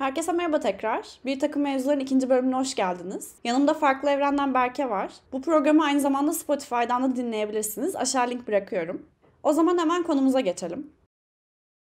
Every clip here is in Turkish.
Herkese merhaba tekrar. Bir takım mevzuların ikinci bölümüne hoş geldiniz. Yanımda Farklı Evrenden Berke var. Bu programı aynı zamanda Spotify'dan da dinleyebilirsiniz. Aşağı link bırakıyorum. O zaman hemen konumuza geçelim.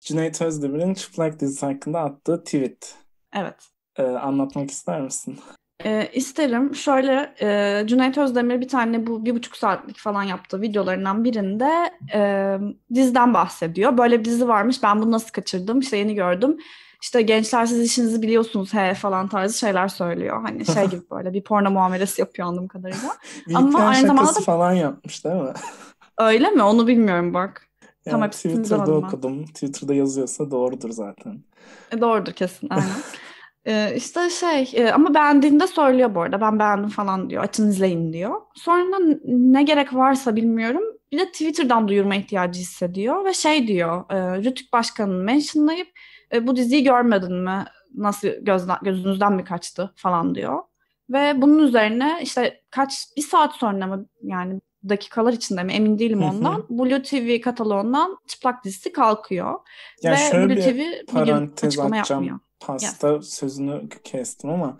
Cüneyt Özdemir'in Çıplak dizisi hakkında attığı tweet. Evet. Ee, anlatmak ister misin? E, isterim. Şöyle e, Cüneyt Özdemir bir tane bu bir buçuk saatlik falan yaptığı videolarından birinde e, diziden bahsediyor. Böyle bir dizi varmış ben bunu nasıl kaçırdım işte yeni gördüm işte gençler siz işinizi biliyorsunuz he falan tarzı şeyler söylüyor. Hani şey gibi böyle bir porno muamelesi yapıyor anladığım kadarıyla. Ama aynı zamanda da... falan yapmış değil mi? Öyle mi? Onu bilmiyorum bak. Yani Tam Twitter'da okudum. Ben. Twitter'da yazıyorsa doğrudur zaten. E, doğrudur kesin aynen. E, işte şey e, ama beğendiğinde söylüyor bu arada ben beğendim falan diyor açın izleyin diyor. Sonra ne gerek varsa bilmiyorum bir de Twitter'dan duyurma ihtiyacı hissediyor ve şey diyor e, Rütük Başkanı'nı mentionlayıp e, bu diziyi görmedin mi? Nasıl gözden, gözünüzden mi kaçtı falan diyor. Ve bunun üzerine işte kaç bir saat sonra mı yani dakikalar içinde mi emin değilim ondan. Blue TV kataloğundan çıplak dizisi kalkıyor. Ya Ve şöyle Blue TV bugün açıklama yapmıyor. Pasta yes. sözünü kestim ama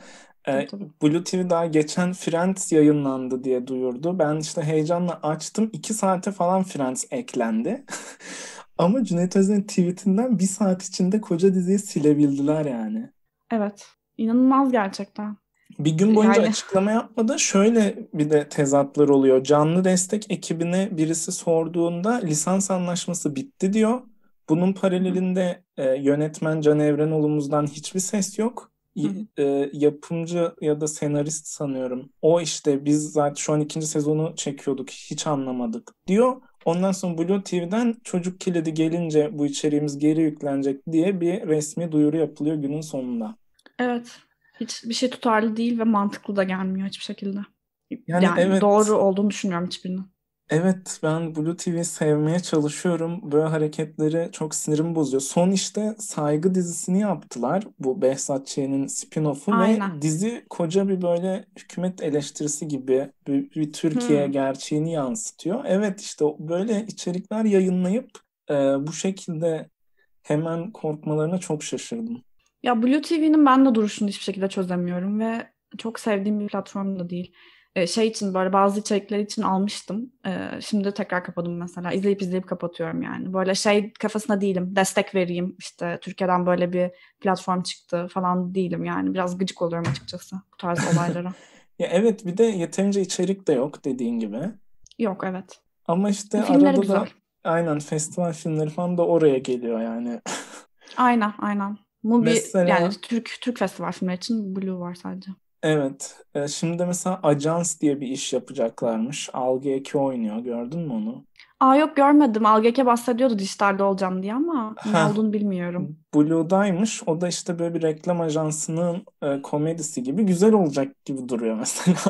e, Blue TV daha geçen Friends yayınlandı diye duyurdu. Ben işte heyecanla açtım. iki saate falan Friends eklendi. Ama Cüneyt Özden'in tweetinden bir saat içinde koca diziyi silebildiler yani. Evet. İnanılmaz gerçekten. Bir gün boyunca yani... açıklama yapmadı. Şöyle bir de tezatlar oluyor. Canlı destek ekibine birisi sorduğunda lisans anlaşması bitti diyor. Bunun paralelinde e, yönetmen Can Evrenoğlu'muzdan hiçbir ses yok. E, yapımcı ya da senarist sanıyorum. O işte biz zaten şu an ikinci sezonu çekiyorduk hiç anlamadık diyor. Ondan sonra Blue TV'den çocuk kilidi gelince bu içeriğimiz geri yüklenecek diye bir resmi duyuru yapılıyor günün sonunda. Evet. Hiç bir şey tutarlı değil ve mantıklı da gelmiyor hiçbir şekilde. Yani, yani evet. doğru olduğunu düşünmüyorum hiçbirini. Evet ben Blue TV'yi sevmeye çalışıyorum. Böyle hareketleri çok sinirimi bozuyor. Son işte Saygı dizisini yaptılar. Bu Behzat Ç'nin spin-off'u ve Aynen. dizi koca bir böyle hükümet eleştirisi gibi bir, bir Türkiye Hmm. gerçeğini yansıtıyor. Evet işte böyle içerikler yayınlayıp e, bu şekilde hemen korkmalarına çok şaşırdım. Ya Blue TV'nin ben de duruşunu hiçbir şekilde çözemiyorum ve çok sevdiğim bir platform da değil. E, şey için böyle bazı içerikler için almıştım. E, şimdi tekrar kapadım mesela. İzleyip izleyip kapatıyorum yani. Böyle şey kafasına değilim. Destek vereyim. İşte Türkiye'den böyle bir platform çıktı falan değilim yani. Biraz gıcık oluyorum açıkçası bu tarz olaylara. ya evet bir de yeterince içerik de yok dediğin gibi. Yok evet. Ama işte Filmleri arada güzel. da aynen festival filmleri falan da oraya geliyor yani. aynen aynen. Mubi Mesela... yani Türk Türk festival filmleri için Blue var sadece. Evet. E, şimdi mesela ajans diye bir iş yapacaklarmış. Alge Eke oynuyor. Gördün mü onu? Aa yok görmedim. Alge Eke bahsediyordu dişlerde olacağım diye ama ne olduğunu bilmiyorum. Blue'daymış. O da işte böyle bir reklam ajansının e, komedisi gibi güzel olacak gibi duruyor mesela.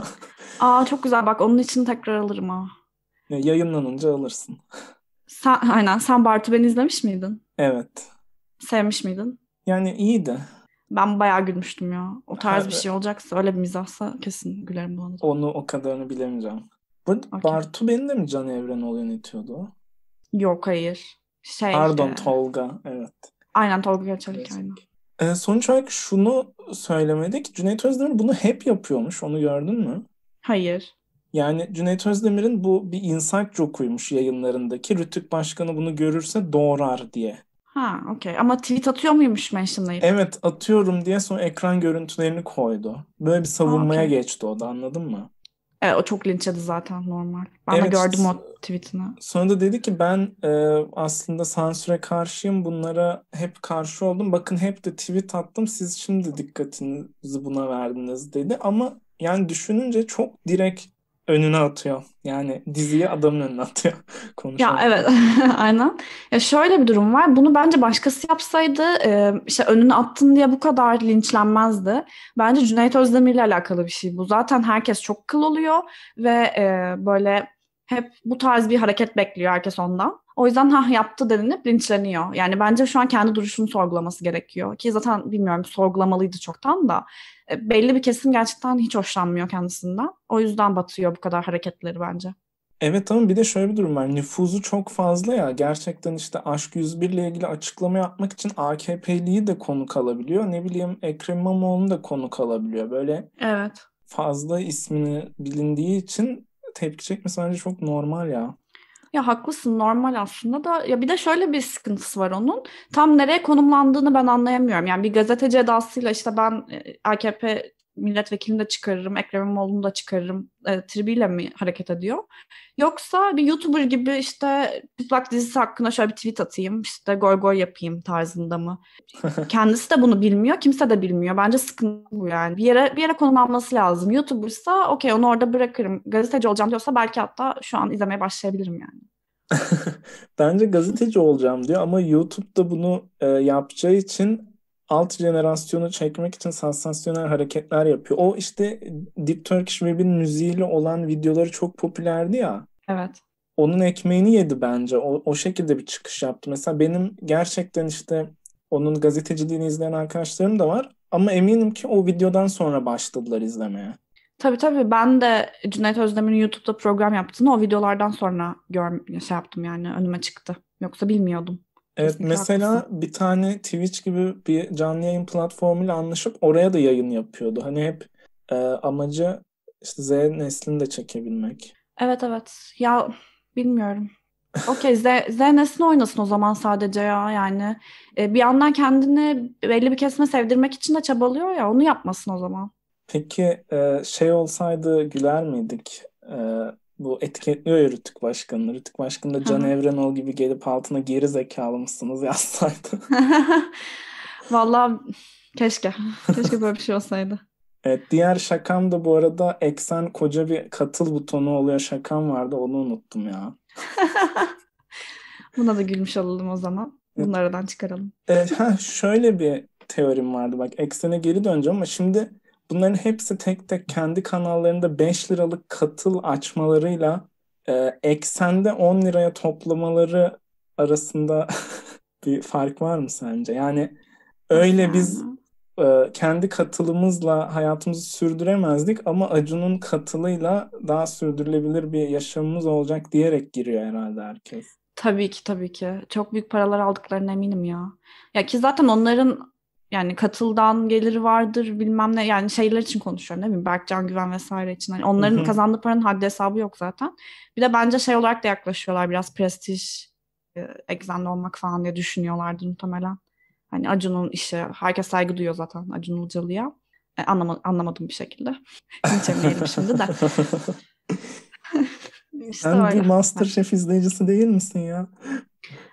Aa çok güzel. Bak onun için tekrar alırım ha. E, yayınlanınca alırsın. Sen, aynen. Sen Bartu ben izlemiş miydin? Evet. Sevmiş miydin? Yani iyiydi. Ben bayağı gülmüştüm ya. O tarz Abi. bir şey olacaksa, öyle bir mizahsa kesin gülerim buna. Onu o kadarını bilemeyeceğim. Bu okay. Bartu beni de mi Can Evrenol yönetiyordu? Yok hayır. Şey, Pardon e... Tolga, evet. Aynen Tolga Göçerlik aynen. E, sonuç olarak şunu söylemedik. Cüneyt Özdemir bunu hep yapıyormuş. Onu gördün mü? Hayır. Yani Cüneyt Özdemir'in bu bir insight jokuymuş yayınlarındaki. Rütük Başkanı bunu görürse doğrar diye. Ha okey ama tweet atıyor muymuş mentionlayıp? Evet atıyorum diye sonra ekran görüntülerini koydu. Böyle bir savunmaya ha, okay. geçti o da anladın mı? E, o çok linçledi zaten normal. Ben evet, de gördüm o tweetini. Sonra da dedi ki ben e, aslında sansüre karşıyım. Bunlara hep karşı oldum. Bakın hep de tweet attım. Siz şimdi dikkatinizi buna verdiniz dedi. Ama yani düşününce çok direkt önüne atıyor. Yani diziyi adamın önüne atıyor. Konuşalım. Ya evet aynen. Ya şöyle bir durum var. Bunu bence başkası yapsaydı e, işte önüne attın diye bu kadar linçlenmezdi. Bence Cüneyt Özdemir ile alakalı bir şey bu. Zaten herkes çok kıl oluyor ve e, böyle hep bu tarz bir hareket bekliyor herkes ondan. O yüzden ha yaptı denilip linçleniyor. Yani bence şu an kendi duruşunu sorgulaması gerekiyor. Ki zaten bilmiyorum sorgulamalıydı çoktan da. E, belli bir kesim gerçekten hiç hoşlanmıyor kendisinden. O yüzden batıyor bu kadar hareketleri bence. Evet tamam bir de şöyle bir durum var. Nüfuzu çok fazla ya. Gerçekten işte Aşk 101 ile ilgili açıklama yapmak için AKP'liyi de konuk alabiliyor. Ne bileyim Ekrem İmamoğlu'nu da konuk alabiliyor. Böyle evet. fazla ismini bilindiği için tepki çekmesi bence çok normal ya. Ya haklısın normal aslında da ya bir de şöyle bir sıkıntısı var onun. Tam nereye konumlandığını ben anlayamıyorum. Yani bir gazeteci edasıyla işte ben e, AKP milletvekilini de çıkarırım, Ekrem İmamoğlu'nu da çıkarırım e, tribiyle mi hareket ediyor? Yoksa bir YouTuber gibi işte Pitlak dizisi hakkında şöyle bir tweet atayım, işte goy goy yapayım tarzında mı? Kendisi de bunu bilmiyor, kimse de bilmiyor. Bence sıkıntı bu yani. Bir yere, bir yere konumlanması lazım. Youtuber ise, okey onu orada bırakırım. Gazeteci olacağım diyorsa belki hatta şu an izlemeye başlayabilirim yani. Bence gazeteci olacağım diyor ama YouTube'da bunu e, yapacağı için alt jenerasyonu çekmek için sansasyonel hareketler yapıyor. O işte Deep Turkish Web'in müziğiyle olan videoları çok popülerdi ya. Evet. Onun ekmeğini yedi bence. O, o şekilde bir çıkış yaptı. Mesela benim gerçekten işte onun gazeteciliğini izleyen arkadaşlarım da var. Ama eminim ki o videodan sonra başladılar izlemeye. Tabii tabii ben de Cüneyt Özdemir'in YouTube'da program yaptığını o videolardan sonra gör şey yaptım yani önüme çıktı. Yoksa bilmiyordum. Evet mesela bir tane Twitch gibi bir canlı yayın platformuyla anlaşıp oraya da yayın yapıyordu. Hani hep e, amacı işte Z neslini de çekebilmek. Evet evet. Ya bilmiyorum. Okey Z, Z nesli oynasın o zaman sadece ya yani. E, bir yandan kendini belli bir kesime sevdirmek için de çabalıyor ya onu yapmasın o zaman. Peki e, şey olsaydı güler miydik? E, bu etiketliyor ya Rütük Başkanı'nı. Rütük Başkanı da Can Evrenol gibi gelip altına geri zekalı mısınız yazsaydı. vallahi keşke. Keşke böyle bir şey olsaydı. Evet, diğer şakam da bu arada eksen koca bir katıl butonu oluyor şakam vardı onu unuttum ya. Buna da gülmüş olalım o zaman. bunlardan çıkaralım. E, ha, şöyle bir teorim vardı bak eksene geri döneceğim ama şimdi Bunların hepsi tek tek kendi kanallarında 5 liralık katıl açmalarıyla e, eksende 10 liraya toplamaları arasında bir fark var mı sence? Yani öyle biz e, kendi katılımızla hayatımızı sürdüremezdik ama Acun'un katılıyla daha sürdürülebilir bir yaşamımız olacak diyerek giriyor herhalde herkes. Tabii ki tabii ki. Çok büyük paralar aldıklarına eminim ya. Ya ki zaten onların yani katıldan geliri vardır bilmem ne yani şeyler için konuşuyorum değil mi? Berkcan Güven vesaire için. Hani onların Hı-hı. kazandığı paranın haddi hesabı yok zaten. Bir de bence şey olarak da yaklaşıyorlar biraz prestij e, eksende olmak falan diye düşünüyorlardı muhtemelen. Hani Acun'un işi herkes saygı duyuyor zaten Acun Ilıcalı'ya. E, anlama, anlamadım bir şekilde. Dinlemeyelim şimdi de. işte Sen bir Masterchef izleyicisi değil misin ya?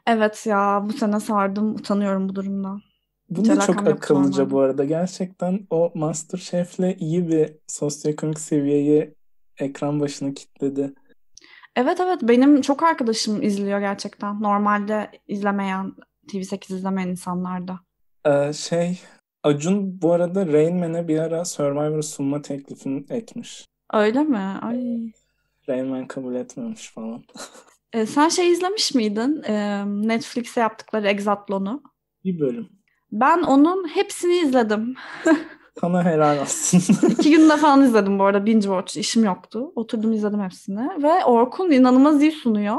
Evet ya bu sene sardım utanıyorum bu durumdan. Bu da çok akıllıca bu arada. Gerçekten o master Masterchef'le iyi bir sosyoekonomik seviyeyi ekran başına kitledi. Evet evet benim çok arkadaşım izliyor gerçekten. Normalde izlemeyen, TV8 izlemeyen insanlar da. Ee, şey, Acun bu arada Rain Man'e bir ara Survivor sunma teklifini etmiş. Öyle mi? Ay. Rain Man kabul etmemiş falan. ee, sen şey izlemiş miydin? Ee, Netflix'e yaptıkları Exatlon'u. Bir bölüm. Ben onun hepsini izledim. Sana helal olsun. İki günde falan izledim bu arada binge watch. işim yoktu. Oturdum izledim hepsini. Ve Orkun inanılmaz iyi sunuyor.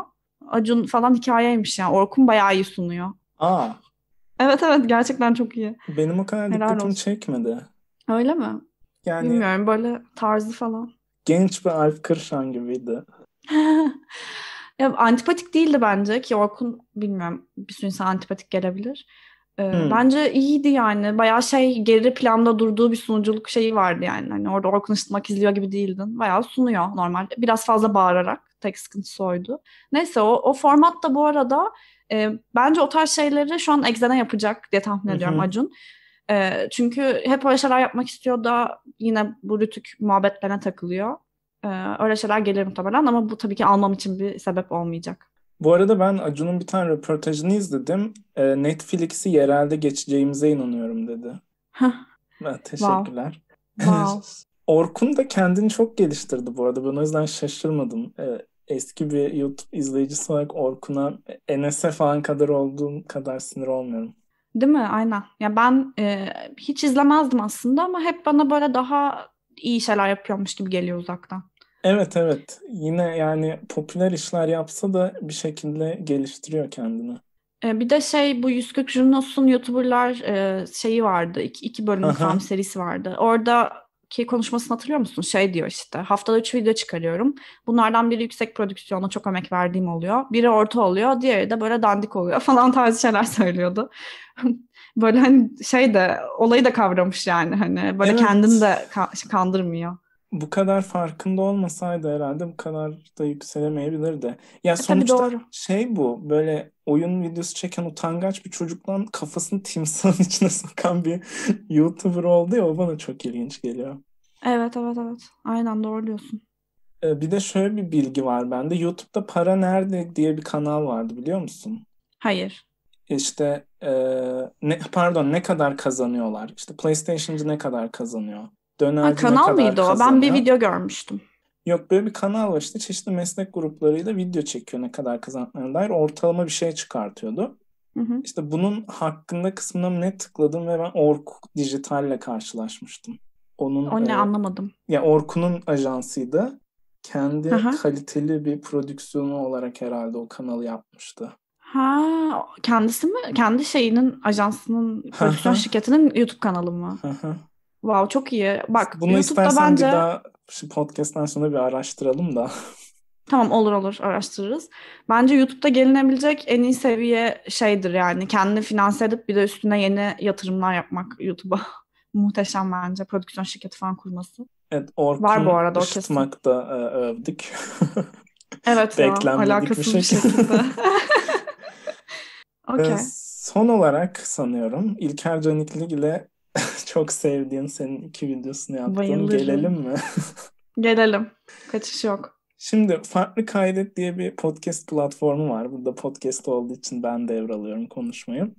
Acun falan hikayeymiş yani. Orkun bayağı iyi sunuyor. Aa. Evet evet gerçekten çok iyi. Benim o kadar dikkatimi çekmedi. Öyle mi? Yani Bilmiyorum böyle tarzı falan. Genç bir Alp Kırşan gibiydi. ya, antipatik değildi bence ki Orkun bilmiyorum bir sürü insan antipatik gelebilir. E, hmm. Bence iyiydi yani. Bayağı şey geri planda durduğu bir sunuculuk şeyi vardı yani. Hani orada Orkun Işıtmak izliyor gibi değildin. Bayağı sunuyor normal. Biraz fazla bağırarak. Tek sıkıntısı oydu. Neyse o, o format da bu arada e, bence o tarz şeyleri şu an Exene yapacak diye tahmin ediyorum hı Acun. E, çünkü hep öyle şeyler yapmak istiyor da yine bu rütük muhabbetlerine takılıyor. E, öyle şeyler gelir muhtemelen ama bu tabii ki almam için bir sebep olmayacak. Bu arada ben Acun'un bir tane röportajını izledim. E, Netflix'i yerelde geçeceğimize inanıyorum dedi. ben teşekkürler. Wow. wow. Orkun da kendini çok geliştirdi bu arada. Ben o yüzden şaşırmadım. E, eski bir YouTube izleyicisi olarak Orkun'a Enes'e falan kadar olduğum kadar sinir olmuyorum. Değil mi? Aynen. Ya ben e, hiç izlemezdim aslında ama hep bana böyle daha iyi şeyler yapıyormuş gibi geliyor uzaktan. Evet evet. Yine yani popüler işler yapsa da bir şekilde geliştiriyor kendini. E, bir de şey bu 140 Junos'un YouTuber'lar e, şeyi vardı. iki, iki bölümlü tam serisi vardı. Orada ki konuşmasını hatırlıyor musun? Şey diyor işte haftada 3 video çıkarıyorum. Bunlardan biri yüksek prodüksiyona çok emek verdiğim oluyor. Biri orta oluyor. Diğeri de böyle dandik oluyor falan tarzı şeyler söylüyordu. böyle hani şey de olayı da kavramış yani hani böyle evet. kendini de ka- kandırmıyor bu kadar farkında olmasaydı herhalde bu kadar da yükselemeyebilirdi. Ya e, sonuçta Tabii doğru. şey bu böyle oyun videosu çeken utangaç bir çocuktan kafasını timsahın içine sokan bir YouTuber oldu ya o bana çok ilginç geliyor. Evet evet evet aynen doğru diyorsun. E, bir de şöyle bir bilgi var bende YouTube'da para nerede diye bir kanal vardı biliyor musun? Hayır İşte e, ne, pardon ne kadar kazanıyorlar İşte PlayStation'cı ne kadar kazanıyor dönercine ha, kanal kadar mıydı kazanıyor. o? Ben bir video görmüştüm. Yok böyle bir kanal var işte çeşitli meslek gruplarıyla video çekiyor ne kadar kazandığına dair ortalama bir şey çıkartıyordu. Hı hı. İşte bunun hakkında kısmına ne tıkladım ve ben Orkut Dijital'le karşılaşmıştım. Onun, o ne e, anlamadım. Ya Orkun'un ajansıydı. Kendi Aha. kaliteli bir prodüksiyonu olarak herhalde o kanalı yapmıştı. Ha kendisi mi? Kendi şeyinin ajansının prodüksiyon şirketinin YouTube kanalı mı? Hı hı. Wow çok iyi. Bak Bunu YouTube'da bence... bir daha şu podcast'ten sonra bir araştıralım da. Tamam olur olur araştırırız. Bence YouTube'da gelinebilecek en iyi seviye şeydir yani. Kendini finanse edip bir de üstüne yeni yatırımlar yapmak YouTube'a. Muhteşem bence prodüksiyon şirketi falan kurması. Evet Orkun Var bu arada Işıtmak da e, övdük. evet ya alakasız bir şey. şekilde. okay. E, son olarak sanıyorum İlker Canikli ile çok sevdiğin senin iki videosunu yaptım. Bayılırım. Gelelim mi? Gelelim. Kaçış yok. Şimdi Farklı Kaydet diye bir podcast platformu var. Burada podcast olduğu için ben devralıyorum konuşmayı.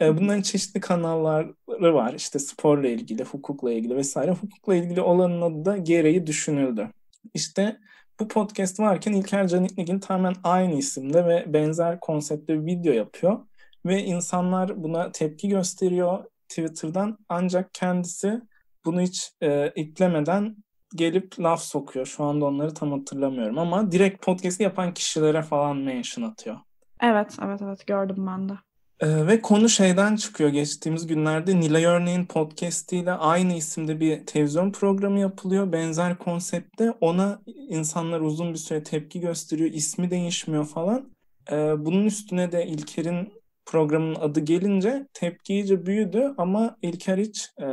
Ee, bunların çeşitli kanalları var. İşte sporla ilgili, hukukla ilgili vesaire. Hukukla ilgili olanın adı da gereği düşünüldü. İşte bu podcast varken İlker Caniklig'in tamamen aynı isimde ve benzer konseptte bir video yapıyor. Ve insanlar buna tepki gösteriyor. Twitter'dan ancak kendisi bunu hiç e, eklemeden gelip laf sokuyor. Şu anda onları tam hatırlamıyorum ama direkt podcast'i yapan kişilere falan mention atıyor. Evet, evet, evet gördüm ben de. Ee, ve konu şeyden çıkıyor geçtiğimiz günlerde Nilay Örneğin podcastiyle aynı isimde bir televizyon programı yapılıyor. Benzer konseptte ona insanlar uzun bir süre tepki gösteriyor, ismi değişmiyor falan. Ee, bunun üstüne de İlker'in programın adı gelince tepki iyice büyüdü ama İlker hiç e,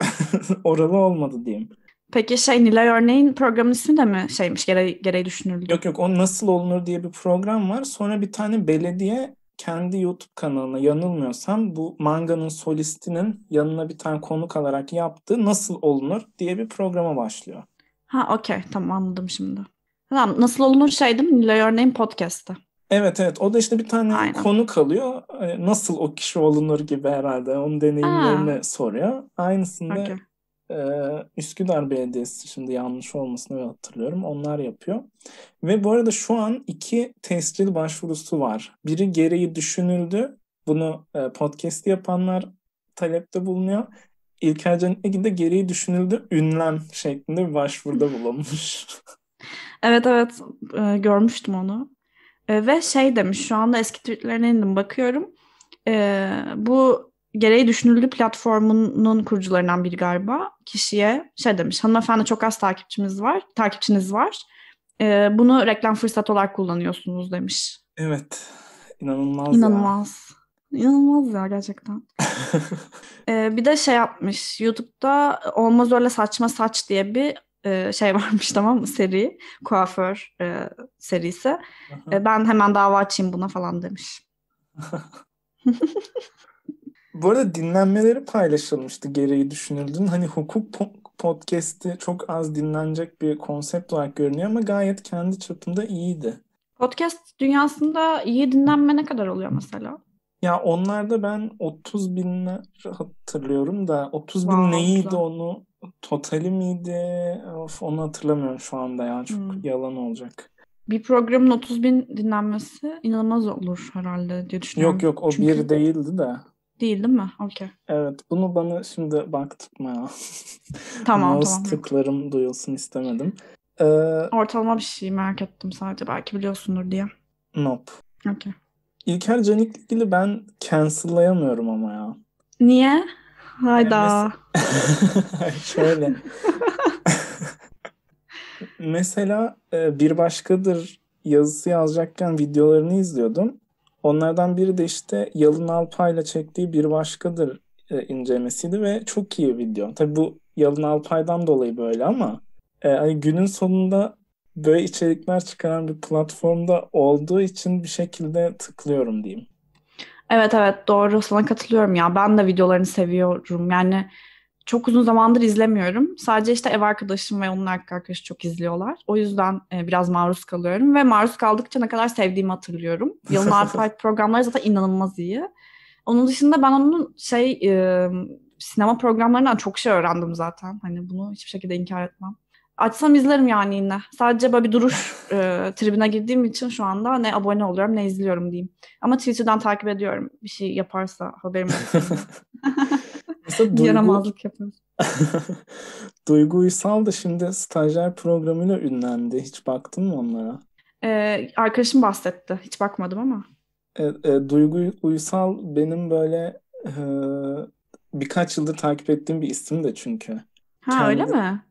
oralı olmadı diyeyim. Peki şey Nilay örneğin programın ismi de mi şeymiş gereği, gereği düşünüldü? Yok yok o nasıl olunur diye bir program var. Sonra bir tane belediye kendi YouTube kanalına yanılmıyorsam bu manganın solistinin yanına bir tane konuk alarak yaptığı nasıl olunur diye bir programa başlıyor. Ha okey tamam anladım şimdi. Tamam nasıl olunur şey değil mi? Nilay örneğin podcast'ta. Evet evet o da işte bir tane Aynen. konu kalıyor. E, nasıl o kişi olunur gibi herhalde. Onun deneyimlerini Aa. soruyor. Aynısında okay. e, Üsküdar Belediyesi şimdi yanlış olmasını hatırlıyorum. Onlar yapıyor. Ve bu arada şu an iki tescil başvurusu var. Biri gereği düşünüldü. Bunu e, podcast yapanlar talepte bulunuyor. İlker Canik'e de gereği düşünüldü ünlem şeklinde bir başvuruda bulunmuş. evet evet e, görmüştüm onu. Ee, ve şey demiş şu anda eski tweetlerine indim bakıyorum. E, bu gereği düşünüldü platformunun kurucularından biri galiba kişiye şey demiş hanımefendi çok az takipçimiz var takipçiniz var e, bunu reklam fırsat olarak kullanıyorsunuz demiş. Evet inanılmaz. İnanılmaz. Ya. İnanılmaz ya gerçekten. ee, bir de şey yapmış YouTube'da olmaz öyle saçma saç diye bir e, şey varmış tamam mı seri kuaför e, serisi. E, ben hemen dava açayım buna falan demiş. Bu arada dinlenmeleri paylaşılmıştı gereği düşünüldün. Hani hukuk podcast'i çok az dinlenecek bir konsept olarak görünüyor ama gayet kendi çapında iyiydi. Podcast dünyasında iyi dinlenme ne kadar oluyor mesela? Ya onlarda ben 30 binler hatırlıyorum da 30 bin wow, neydi güzel. onu Totali miydi? Of, onu hatırlamıyorum şu anda ya. Çok hmm. yalan olacak. Bir programın 30 bin dinlenmesi inanılmaz olur herhalde diye düşünüyorum. Yok yok o Çünkü... bir değildi de. Değil değil mi? Okey. Evet bunu bana şimdi baktırma ya. tamam Mouse tamam. tıklarım duyulsun istemedim. Ee, Ortalama bir şey merak ettim sadece belki biliyorsundur diye. Nope. Okey. İlker Canik'le ilgili ben cancel'layamıyorum ama ya. Niye? Hayda. Mes- Şöyle. Mesela e, bir başkadır yazısı yazacakken videolarını izliyordum. Onlardan biri de işte Yalın Alpay'la çektiği Bir Başkadır e, incelemesiydi ve çok iyi bir video. Tabii bu Yalın Alpay'dan dolayı böyle ama yani e, günün sonunda böyle içerikler çıkaran bir platformda olduğu için bir şekilde tıklıyorum diyeyim. Evet evet doğru sana katılıyorum ya. Ben de videolarını seviyorum. Yani çok uzun zamandır izlemiyorum. Sadece işte ev arkadaşım ve onun erkek arkadaşı çok izliyorlar. O yüzden e, biraz maruz kalıyorum ve maruz kaldıkça ne kadar sevdiğimi hatırlıyorum. Yılın Arfayt programları zaten inanılmaz iyi. Onun dışında ben onun şey e, sinema programlarından çok şey öğrendim zaten. Hani bunu hiçbir şekilde inkar etmem. Açsam izlerim yani yine. Sadece böyle bir duruş e, tribine girdiğim için şu anda ne abone oluyorum ne izliyorum diyeyim. Ama Twitter'dan takip ediyorum. Bir şey yaparsa haberim olsun. duygu... Yaramazlık yapıyoruz. Duygu Uysal da şimdi stajyer programıyla ünlendi. Hiç baktın mı onlara? Ee, arkadaşım bahsetti. Hiç bakmadım ama. E, e, Duygu Uysal benim böyle e, birkaç yıldır takip ettiğim bir isim de çünkü. Ha Kendi... öyle mi?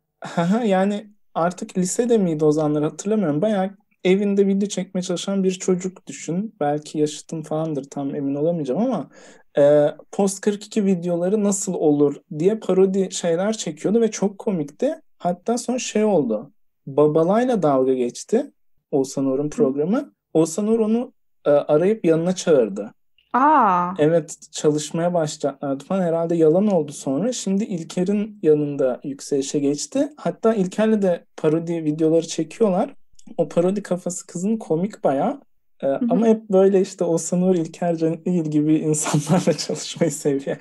yani artık lisede miydi Ozanlar hatırlamıyorum. Bayağı evinde video çekmeye çalışan bir çocuk düşün. Belki yaşıtım falandır tam emin olamayacağım ama e, Post 42 videoları nasıl olur diye parodi şeyler çekiyordu ve çok komikti. Hatta son şey oldu. Babalayla dalga geçti. Oğuzhan Uğur'un programı. Oğuzhan Uğur onu e, arayıp yanına çağırdı. Aa. Evet çalışmaya başlayacaklardı falan. Herhalde yalan oldu sonra. Şimdi İlker'in yanında yükselişe geçti. Hatta İlker'le de parodi videoları çekiyorlar. O parodi kafası kızın komik bayağı. Ee, ama hep böyle işte o Sanur İlker Caniil gibi insanlarla çalışmayı seviyor.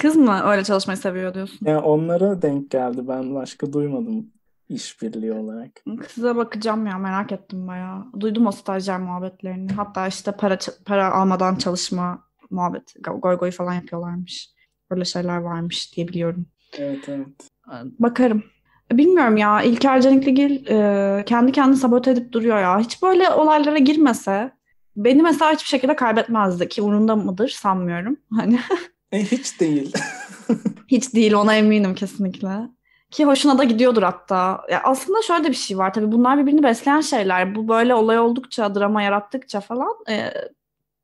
Kız mı öyle çalışmayı seviyor diyorsun? Yani onlara denk geldi. Ben başka duymadım işbirliği olarak. Kıza bakacağım ya merak ettim bayağı. Duydum o stajyer muhabbetlerini. Hatta işte para para almadan çalışma muhabbet goy goy falan yapıyorlarmış. Böyle şeyler varmış diye biliyorum. Evet evet. Bakarım. Bilmiyorum ya İlker Canikligil e, kendi kendini sabote edip duruyor ya. Hiç böyle olaylara girmese beni mesela hiçbir şekilde kaybetmezdi ki umurunda mıdır sanmıyorum. Hani e, hiç değil. hiç değil ona eminim kesinlikle. Ki hoşuna da gidiyordur hatta. Ya aslında şöyle de bir şey var tabii bunlar birbirini besleyen şeyler. Bu böyle olay oldukça, drama yarattıkça falan e,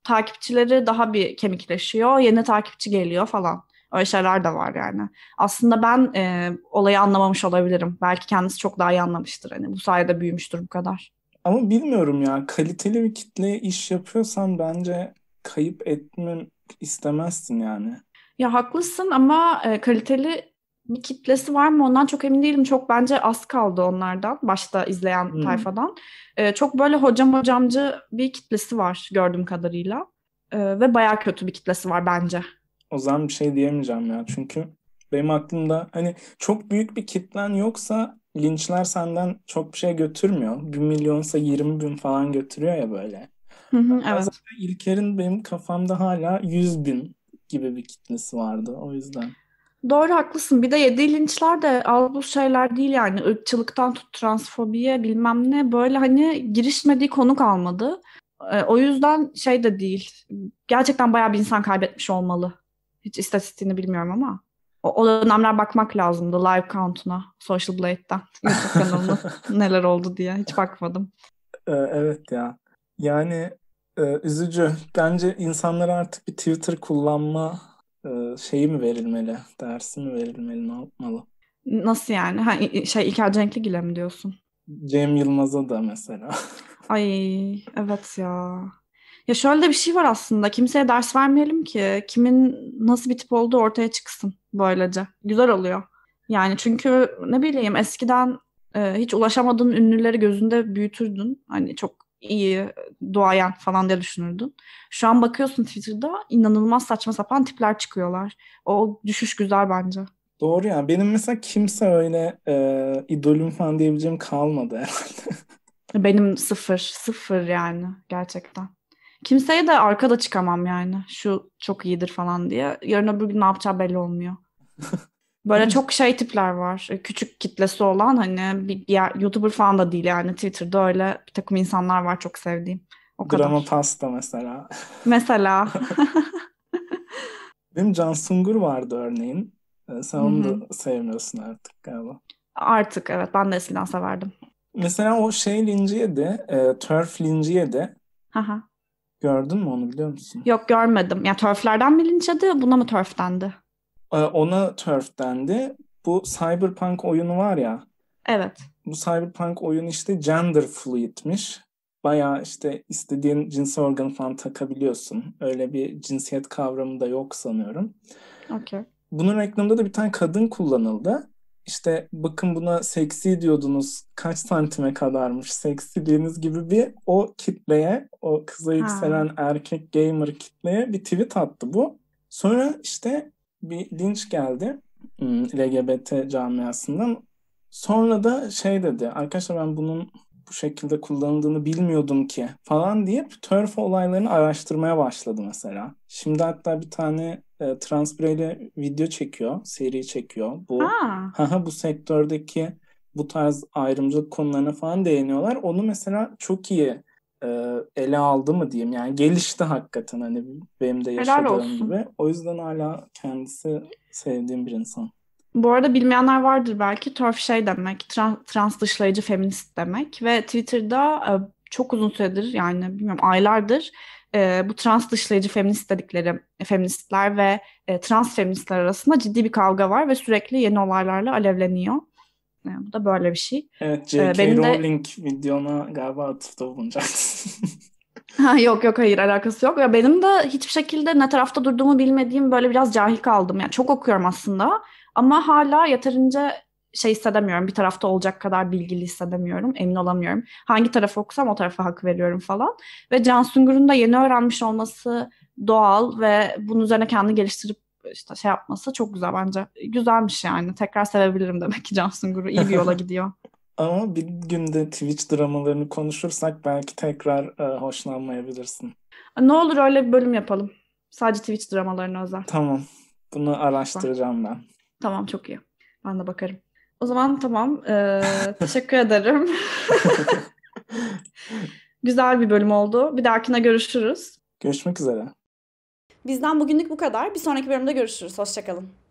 takipçileri daha bir kemikleşiyor. Yeni takipçi geliyor falan. Öyle şeyler de var yani. Aslında ben e, olayı anlamamış olabilirim. Belki kendisi çok daha iyi anlamıştır. Hani bu sayede büyümüştür bu kadar. Ama bilmiyorum ya kaliteli bir kitle iş yapıyorsan bence kayıp etmen istemezsin yani. Ya haklısın ama e, kaliteli bir kitlesi var mı ondan çok emin değilim. Çok bence az kaldı onlardan başta izleyen hmm. tayfadan. Ee, çok böyle hocam hocamcı bir kitlesi var gördüğüm kadarıyla. Ee, ve baya kötü bir kitlesi var bence. O zaman bir şey diyemeyeceğim ya çünkü benim aklımda hani çok büyük bir kitlen yoksa linçler senden çok bir şey götürmüyor. Bir milyonsa 20 bin falan götürüyor ya böyle. Hı hı, evet. İlker'in benim kafamda hala 100 bin gibi bir kitlesi vardı o yüzden. Doğru haklısın. Bir de yedi linçler de al bu şeyler değil yani ırkçılıktan tut transfobiye bilmem ne böyle hani girişmediği konu kalmadı. E, o yüzden şey de değil. Gerçekten bayağı bir insan kaybetmiş olmalı. Hiç istatistiğini bilmiyorum ama. O, o dönemler bakmak lazımdı live count'una, Social Blade'den. YouTube kanalına neler oldu diye. Hiç bakmadım. Ee, evet ya. Yani e, üzücü. Bence insanlar artık bir Twitter kullanma ee, şeyi mi verilmeli? Dersi mi verilmeli? Ne yapmalı? Nasıl yani? Ha, şey İlker Cenkligil'e mi diyorsun? Cem Yılmaz'a da mesela. Ay evet ya. Ya şöyle de bir şey var aslında. Kimseye ders vermeyelim ki. Kimin nasıl bir tip olduğu ortaya çıksın böylece. Güzel oluyor. Yani çünkü ne bileyim eskiden e, hiç ulaşamadığın ünlüleri gözünde büyütürdün. Hani çok iyi duayen falan diye düşünürdün. Şu an bakıyorsun Twitter'da inanılmaz saçma sapan tipler çıkıyorlar. O düşüş güzel bence. Doğru ya. Benim mesela kimse öyle e, idolüm falan diyebileceğim kalmadı herhalde. Benim sıfır. Sıfır yani gerçekten. Kimseye de arkada çıkamam yani. Şu çok iyidir falan diye. Yarın öbür gün ne yapacağı belli olmuyor. Böyle çok şey tipler var. E, küçük kitlesi olan hani bir, bir yer, YouTuber falan da değil yani Twitter'da öyle bir takım insanlar var çok sevdiğim. O Drama pasta mesela. Mesela. Benim Can Sungur vardı örneğin. E, sen onu da sevmiyorsun artık galiba. Artık evet ben de eskiden severdim. Mesela o şey linci yedi, e, turf linci yedi. Gördün mü onu biliyor musun? Yok görmedim. Ya yani törflerden mi linç adı, buna mı törftendi? Ee, ona turf dendi. Bu Cyberpunk oyunu var ya. Evet. Bu Cyberpunk oyun işte gender fluidmiş. Baya işte istediğin cinsel organı falan takabiliyorsun. Öyle bir cinsiyet kavramı da yok sanıyorum. Okay. Bunun reklamında da bir tane kadın kullanıldı. İşte bakın buna seksi diyordunuz kaç santime kadarmış seksiliğiniz gibi bir o kitleye o kıza yükselen ha. erkek gamer kitleye bir tweet attı bu. Sonra işte bir linç geldi hmm, LGBT camiasından. Sonra da şey dedi arkadaşlar ben bunun bu şekilde kullanıldığını bilmiyordum ki falan deyip törf olaylarını araştırmaya başladı mesela. Şimdi hatta bir tane e, trans bireyle video çekiyor, seri çekiyor. Bu haha bu sektördeki bu tarz ayrımcılık konularına falan değiniyorlar. Onu mesela çok iyi e, ele aldı mı diyeyim. Yani gelişti hakikaten hani benim de yaşadığım gibi. O yüzden hala kendisi sevdiğim bir insan. Bu arada bilmeyenler vardır belki. Turf şey demek, tra- trans dışlayıcı feminist demek ve Twitter'da e, çok uzun süredir yani bilmiyorum aylardır e, bu trans dışlayıcı feminist dedikleri feministler ve e, trans feministler arasında ciddi bir kavga var ve sürekli yeni olaylarla alevleniyor. Yani bu da böyle bir şey. Evet J.K. Ee, benim Rowling de... videona galiba atıfta bulunacaksın. ha, yok yok hayır alakası yok. Ya benim de hiçbir şekilde ne tarafta durduğumu bilmediğim böyle biraz cahil kaldım. Yani çok okuyorum aslında ama hala yeterince şey hissedemiyorum. Bir tarafta olacak kadar bilgili hissedemiyorum. Emin olamıyorum. Hangi tarafı okusam o tarafa hak veriyorum falan. Ve Can Süngür'ün de yeni öğrenmiş olması doğal ve bunun üzerine kendini geliştirip işte şey yapması çok güzel bence. Güzelmiş yani. Tekrar sevebilirim demek ki Cansun Guru. iyi bir yola gidiyor. Ama bir günde Twitch dramalarını konuşursak belki tekrar e, hoşlanmayabilirsin. E, ne olur öyle bir bölüm yapalım. Sadece Twitch dramalarını özel. Tamam. Bunu araştıracağım ben. Tamam çok iyi. Ben de bakarım. O zaman tamam. Ee, teşekkür ederim. Güzel bir bölüm oldu. Bir dahakine görüşürüz. Görüşmek üzere. Bizden bugünlük bu kadar. Bir sonraki bölümde görüşürüz. Hoşçakalın.